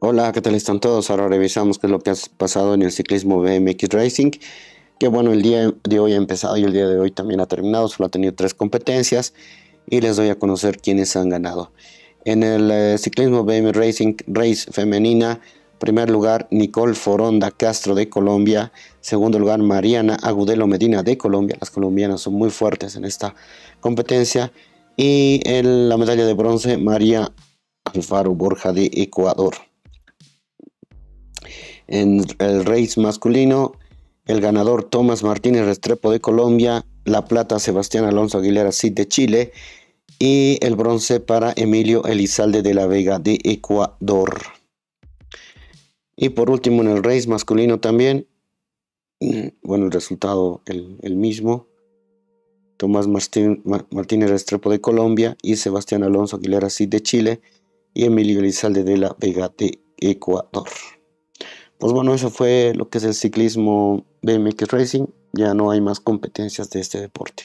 Hola, ¿qué tal están todos? Ahora revisamos qué es lo que ha pasado en el ciclismo BMX Racing. Que bueno, el día de hoy ha empezado y el día de hoy también ha terminado. Solo ha tenido tres competencias y les doy a conocer quiénes han ganado. En el eh, ciclismo BMX Racing Race femenina, primer lugar Nicole Foronda Castro de Colombia, segundo lugar Mariana Agudelo Medina de Colombia. Las colombianas son muy fuertes en esta competencia. Y en la medalla de bronce María Alfaro Borja de Ecuador. En el race masculino, el ganador Tomás Martínez Restrepo de Colombia, la plata Sebastián Alonso Aguilera Cid de Chile y el bronce para Emilio Elizalde de la Vega de Ecuador. Y por último en el race masculino también, mm, bueno, el resultado el, mismo. Tomás Martínez Restrepo de Colombia y Sebastián Alonso Aguilera Cid de Chile y Emilio Elizalde de la Vega de Ecuador. Pues bueno, eso fue lo que es el ciclismo BMX Racing. Ya no hay más competencias de este deporte.